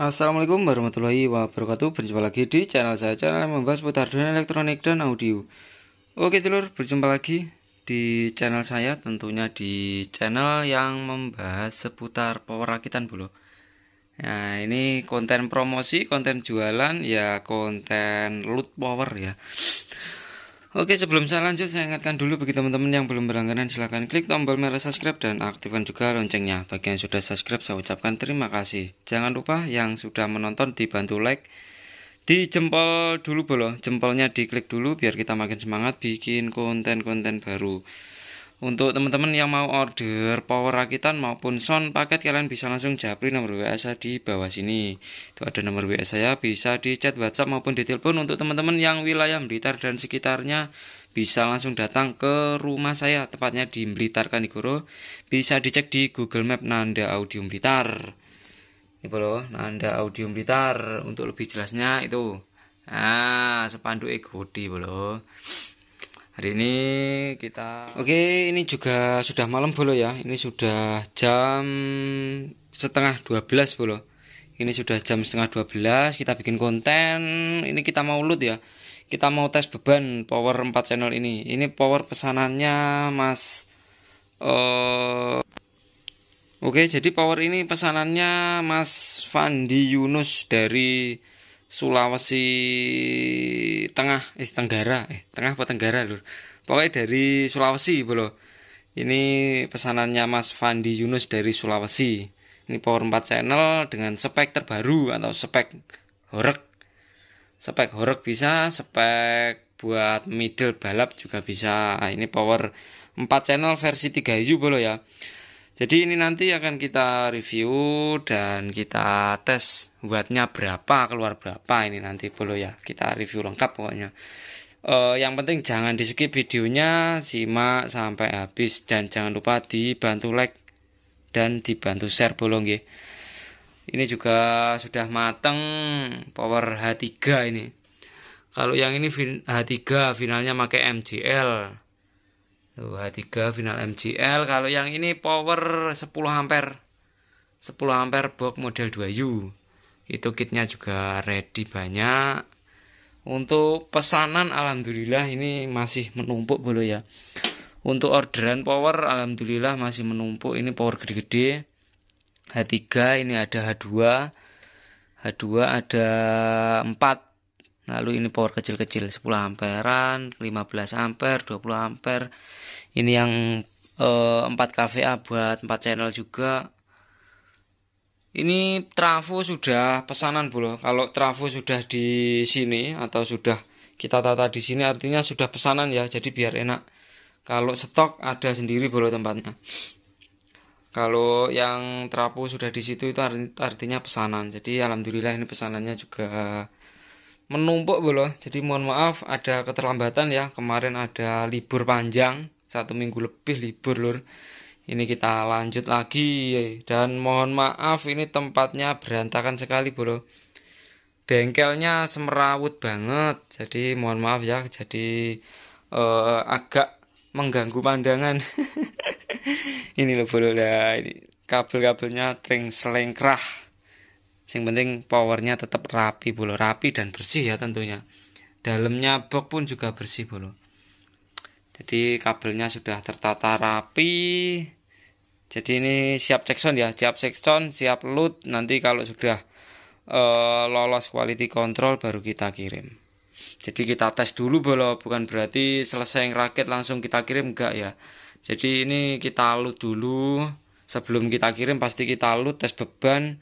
Assalamualaikum warahmatullahi wabarakatuh Berjumpa lagi di channel saya Channel yang membahas putar dunia elektronik dan audio Oke telur, berjumpa lagi di channel saya Tentunya di channel yang membahas seputar power rakitan bulu. Nah ini konten promosi, konten jualan, ya konten loot power ya Oke sebelum saya lanjut saya ingatkan dulu bagi teman-teman yang belum berlangganan silahkan klik tombol merah subscribe dan aktifkan juga loncengnya Bagi yang sudah subscribe saya ucapkan terima kasih Jangan lupa yang sudah menonton dibantu like di jempol dulu boleh jempolnya diklik dulu biar kita makin semangat bikin konten-konten baru untuk teman-teman yang mau order power rakitan maupun sound paket kalian bisa langsung japri nomor WA saya di bawah sini. Itu ada nomor WA saya bisa di chat WhatsApp maupun di telepon untuk teman-teman yang wilayah Blitar dan sekitarnya bisa langsung datang ke rumah saya tepatnya di Blitar Kanigoro. Bisa dicek di Google Map Nanda Audio Blitar. Ini loh, Nanda Audio Blitar untuk lebih jelasnya itu. Ah, sepandu egodi loh hari ini kita oke ini juga sudah malam bolo ya ini sudah jam setengah 12 bolo ini sudah jam setengah 12 kita bikin konten ini kita mau loot ya kita mau tes beban power 4 channel ini ini power pesanannya mas uh, oke jadi power ini pesanannya mas Fandi Yunus dari Sulawesi Tengah eh Tenggara eh Tengah apa Tenggara lur pokoknya dari Sulawesi bolo ini pesanannya Mas Fandi Yunus dari Sulawesi ini power 4 channel dengan spek terbaru atau spek horek spek horek bisa spek buat middle balap juga bisa nah, ini power 4 channel versi 3 hiu bolo ya jadi ini nanti akan kita review dan kita tes buatnya berapa, keluar berapa ini nanti perlu ya. Kita review lengkap pokoknya. Uh, yang penting jangan di skip videonya, simak sampai habis dan jangan lupa dibantu like dan dibantu share bolong ya. Ini juga sudah mateng power H3 ini. Kalau yang ini H3 finalnya pakai MGL. H3 final MGL kalau yang ini power 10 ampere 10 ampere box model 2U itu kitnya juga ready banyak untuk pesanan alhamdulillah ini masih menumpuk dulu ya untuk orderan power alhamdulillah masih menumpuk ini power gede-gede H3 ini ada H2 H2 ada 4 lalu ini power kecil-kecil 10 amperan 15 ampere 20 ampere ini yang eh, 4 kVA buat 4 channel juga ini trafo sudah pesanan bro kalau trafo sudah di sini atau sudah kita tata di sini artinya sudah pesanan ya jadi biar enak kalau stok ada sendiri bro tempatnya kalau yang trafo sudah di situ itu artinya pesanan jadi alhamdulillah ini pesanannya juga menumpuk loh. Jadi mohon maaf ada keterlambatan ya. Kemarin ada libur panjang, satu minggu lebih libur lur. Ini kita lanjut lagi dan mohon maaf ini tempatnya berantakan sekali bro. Bengkelnya semerawut banget. Jadi mohon maaf ya. Jadi eh, agak mengganggu pandangan. ini loh bro ya nah, Ini kabel-kabelnya tring selengkrah yang penting powernya tetap rapi bolo, rapi dan bersih ya tentunya. Dalamnya box pun juga bersih bolo. Jadi kabelnya sudah tertata rapi. Jadi ini siap cekson ya, siap cekson siap load. Nanti kalau sudah uh, lolos quality control baru kita kirim. Jadi kita tes dulu bolo, bukan berarti selesai yang rakit langsung kita kirim enggak ya. Jadi ini kita load dulu sebelum kita kirim pasti kita load tes beban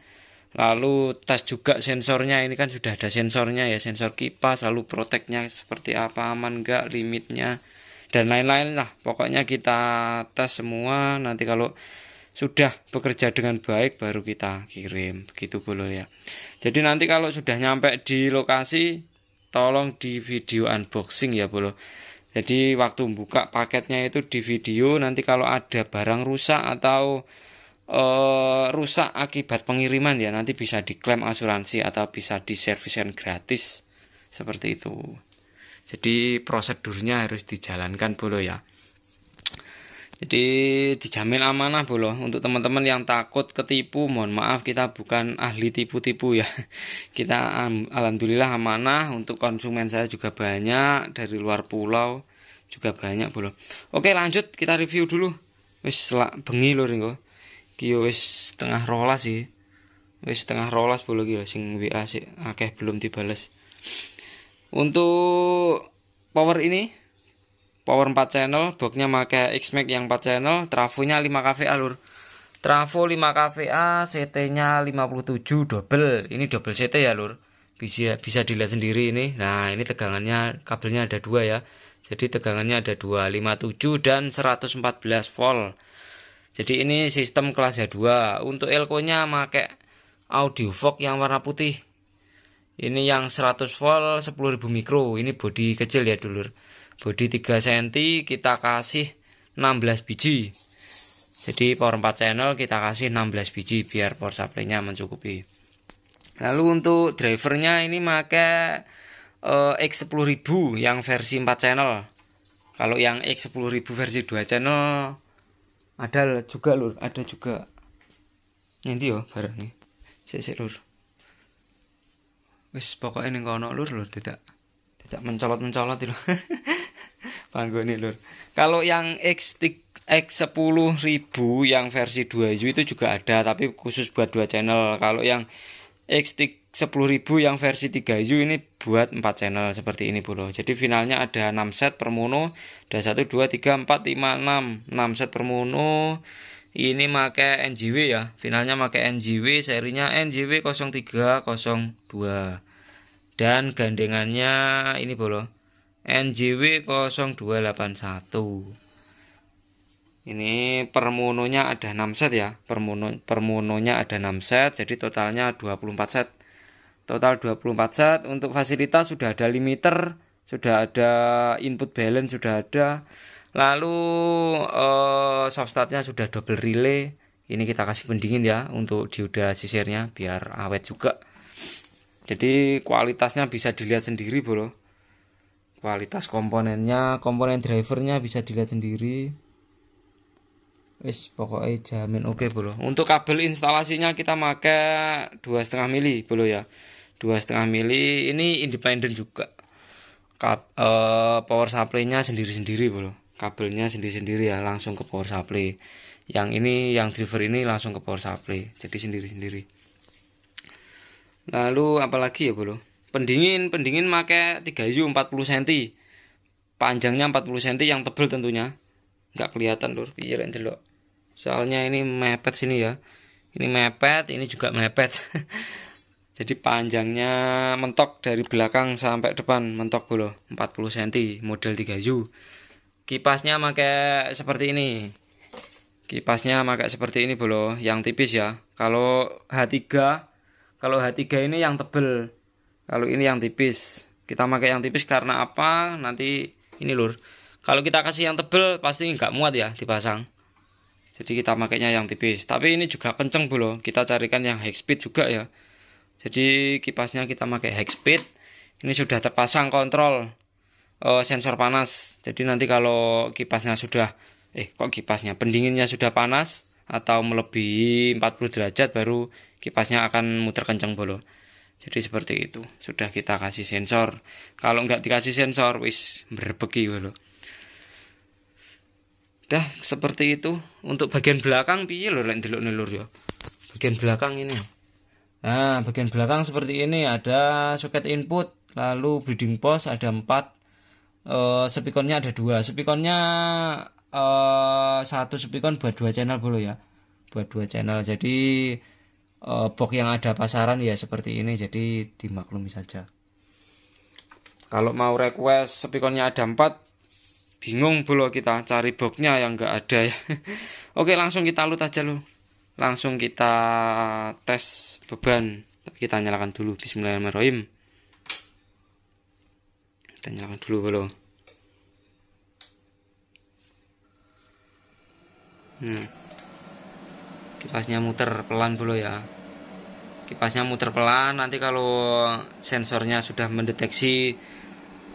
lalu tas juga sensornya ini kan sudah ada sensornya ya sensor kipas lalu proteknya seperti apa aman enggak limitnya dan lain-lain lah pokoknya kita tes semua nanti kalau sudah bekerja dengan baik baru kita kirim begitu boleh ya jadi nanti kalau sudah nyampe di lokasi tolong di video unboxing ya bolo jadi waktu buka paketnya itu di video nanti kalau ada barang rusak atau e, rusak akibat pengiriman ya nanti bisa diklaim asuransi atau bisa diserviskan gratis seperti itu. Jadi prosedurnya harus dijalankan bolo ya. Jadi dijamin amanah bolo untuk teman-teman yang takut ketipu mohon maaf kita bukan ahli tipu-tipu ya. Kita alhamdulillah amanah untuk konsumen saya juga banyak dari luar pulau juga banyak bolo. Oke lanjut kita review dulu. Wis bengi lho Ringgo kyo wis setengah rolas sih wis setengah rolas bolo ki sing WA sih akeh belum dibales untuk power ini power 4 channel boxnya make Xmax yang 4 channel trafonya 5 kVA lur trafo 5 kVA CT nya 57 double ini double CT ya lur bisa bisa dilihat sendiri ini nah ini tegangannya kabelnya ada dua ya jadi tegangannya ada dua 57 dan 114 volt jadi ini sistem kelas H2 untuk elko nya pakai audio fog yang warna putih ini yang 100 volt 10.000 mikro ini body kecil ya dulur body 3 cm kita kasih 16 biji jadi power 4 channel kita kasih 16 biji biar power supply nya mencukupi lalu untuk drivernya ini pakai eh, x X10000 yang versi 4 channel kalau yang X10000 versi 2 channel ada juga lur ada juga nanti yo barangnya sik sik lur wis pokoknya nengko kono lur lur tidak tidak mencolot mencolot lur ini lur kalau yang X X sepuluh ribu yang versi 2U itu juga ada tapi khusus buat dua channel kalau yang x 10.000 yang versi 3U ini buat 4 channel seperti ini bro jadi finalnya ada 6 set per mono ada 1 2 3 4 5 6 6 set per mono ini pakai NGW ya finalnya pakai NGW serinya NGW 0302 dan gandengannya ini bro NGW 0281 ini permunonya ada 6 set ya permuno permunonya ada 6 set jadi totalnya 24 set total 24 set untuk fasilitas sudah ada limiter sudah ada input balance sudah ada lalu eh, substatnya sudah double relay ini kita kasih pendingin ya untuk dioda sisirnya biar awet juga jadi kualitasnya bisa dilihat sendiri bro kualitas komponennya komponen drivernya bisa dilihat sendiri wis pokoknya jamin oke okay, bro untuk kabel instalasinya kita pakai dua setengah mili bro ya dua setengah mili ini independen juga Kat, uh, eh, power supply-nya sendiri-sendiri bro kabelnya sendiri-sendiri ya langsung ke power supply yang ini yang driver ini langsung ke power supply jadi sendiri-sendiri lalu apalagi ya bro pendingin pendingin pakai 3U 40 cm panjangnya 40 cm yang tebel tentunya nggak kelihatan lur piye dulu soalnya ini mepet sini ya ini mepet ini juga mepet jadi panjangnya mentok dari belakang sampai depan mentok dulu 40 cm model 3U kipasnya pakai seperti ini kipasnya pakai seperti ini bolo yang tipis ya kalau H3 kalau H3 ini yang tebel kalau ini yang tipis kita pakai yang tipis karena apa nanti ini lur kalau kita kasih yang tebel pasti nggak muat ya dipasang jadi kita makainya yang tipis tapi ini juga kenceng bu loh kita carikan yang high speed juga ya jadi kipasnya kita pakai high speed ini sudah terpasang kontrol uh, sensor panas jadi nanti kalau kipasnya sudah eh kok kipasnya pendinginnya sudah panas atau melebihi 40 derajat baru kipasnya akan muter kenceng bolo jadi seperti itu sudah kita kasih sensor kalau nggak dikasih sensor wis berbeki bolo dah seperti itu untuk bagian belakang piye lho lek delok ya bagian belakang ini nah bagian belakang seperti ini ada soket input lalu breeding post ada 4 uh, eh, spikonnya ada dua spikonnya uh, eh, satu spikon buat dua channel dulu ya buat dua channel jadi uh, box yang ada pasaran ya seperti ini jadi dimaklumi saja kalau mau request spikonnya ada 4 bingung pula kita cari boxnya yang enggak ada ya oke langsung kita loot aja lu langsung kita tes beban tapi kita nyalakan dulu bismillahirrahmanirrahim kita nyalakan dulu kalau hmm. kipasnya muter pelan dulu ya kipasnya muter pelan nanti kalau sensornya sudah mendeteksi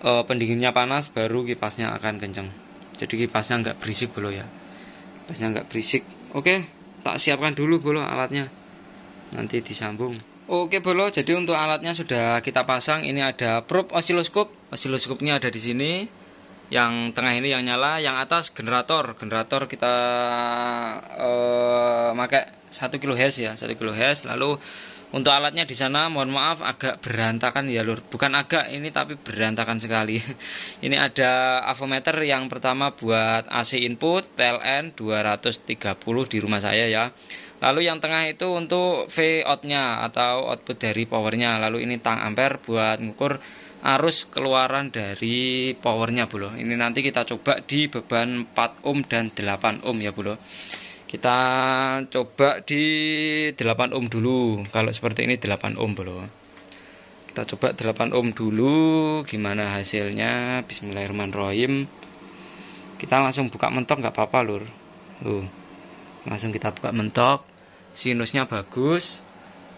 e, pendinginnya panas baru kipasnya akan kenceng jadi kipasnya nggak berisik bolo ya kipasnya nggak berisik oke tak siapkan dulu bolo alatnya nanti disambung oke bolo jadi untuk alatnya sudah kita pasang ini ada probe osiloskop osiloskopnya ada di sini yang tengah ini yang nyala yang atas generator generator kita e, pakai 1 kHz ya 1 kHz lalu untuk alatnya di sana mohon maaf agak berantakan ya lur. Bukan agak ini tapi berantakan sekali. ini ada avometer yang pertama buat AC input PLN 230 di rumah saya ya. Lalu yang tengah itu untuk V outnya atau output dari powernya. Lalu ini tang ampere buat ngukur arus keluaran dari powernya bu. Ini nanti kita coba di beban 4 ohm dan 8 ohm ya bu kita coba di 8 ohm dulu kalau seperti ini 8 ohm belum kita coba 8 ohm dulu gimana hasilnya bismillahirrahmanirrahim kita langsung buka mentok nggak apa-apa lur Loh. langsung kita buka mentok sinusnya bagus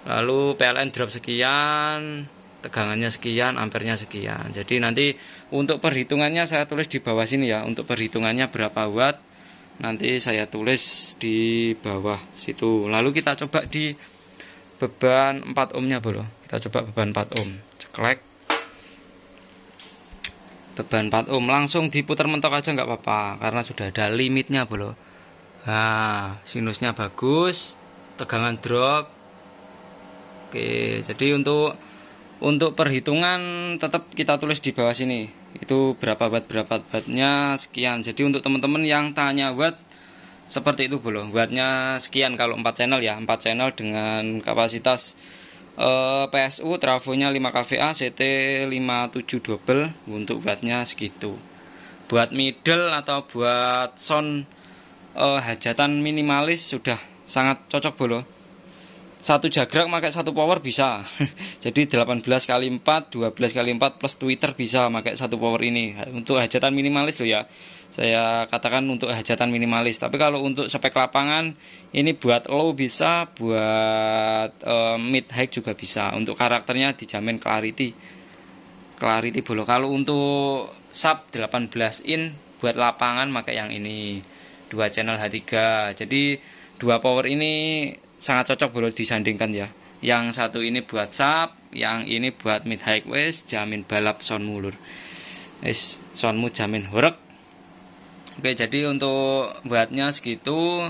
lalu PLN drop sekian tegangannya sekian ampernya sekian jadi nanti untuk perhitungannya saya tulis di bawah sini ya untuk perhitungannya berapa watt nanti saya tulis di bawah situ lalu kita coba di beban 4 ohmnya bro kita coba beban 4 ohm ceklek beban 4 ohm langsung diputar mentok aja nggak apa-apa karena sudah ada limitnya bro nah sinusnya bagus tegangan drop oke jadi untuk untuk perhitungan tetap kita tulis di bawah sini itu berapa watt berapa wattnya sekian jadi untuk teman-teman yang tanya watt seperti itu belum wattnya sekian kalau 4 channel ya 4 channel dengan kapasitas eh, PSU trafonya 5 kVA CT 57 double untuk wattnya segitu buat middle atau buat sound eh, hajatan minimalis sudah sangat cocok belum satu jagrak pakai satu power bisa jadi 18 kali 4 12 kali 4 plus twitter bisa pakai satu power ini untuk hajatan minimalis loh ya saya katakan untuk hajatan minimalis tapi kalau untuk spek lapangan ini buat low bisa buat uh, mid high juga bisa untuk karakternya dijamin clarity clarity bolo kalau untuk sub 18 in buat lapangan pakai yang ini dua channel H3 jadi dua power ini sangat cocok boleh disandingkan ya yang satu ini buat sap yang ini buat mid high waist jamin balap sound mulur is sonmu jamin horek oke jadi untuk buatnya segitu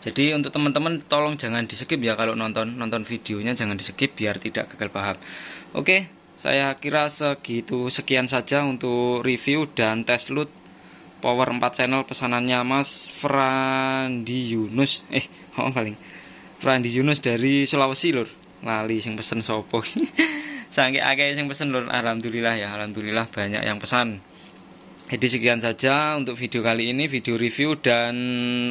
jadi untuk teman-teman tolong jangan di skip ya kalau nonton nonton videonya jangan di skip biar tidak gagal paham oke saya kira segitu sekian saja untuk review dan tes loot Power 4 channel pesanannya Mas Frandi Yunus eh oh paling Randy Yunus dari Sulawesi lur lali sing pesen sopo sange akeh sing pesen lur alhamdulillah ya alhamdulillah banyak yang pesan jadi sekian saja untuk video kali ini video review dan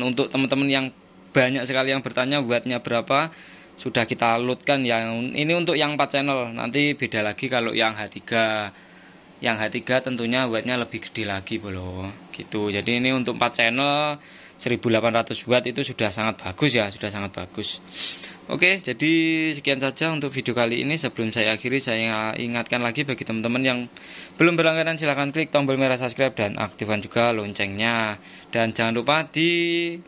untuk teman-teman yang banyak sekali yang bertanya buatnya berapa sudah kita alutkan yang ini untuk yang 4 channel nanti beda lagi kalau yang H3 yang H3 tentunya wattnya lebih gede lagi bolo gitu jadi ini untuk 4 channel 1800 watt itu sudah sangat bagus ya sudah sangat bagus oke jadi sekian saja untuk video kali ini sebelum saya akhiri saya ingatkan lagi bagi teman-teman yang belum berlangganan silahkan klik tombol merah subscribe dan aktifkan juga loncengnya dan jangan lupa di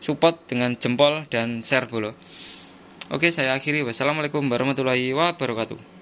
support dengan jempol dan share bolo oke saya akhiri wassalamualaikum warahmatullahi wabarakatuh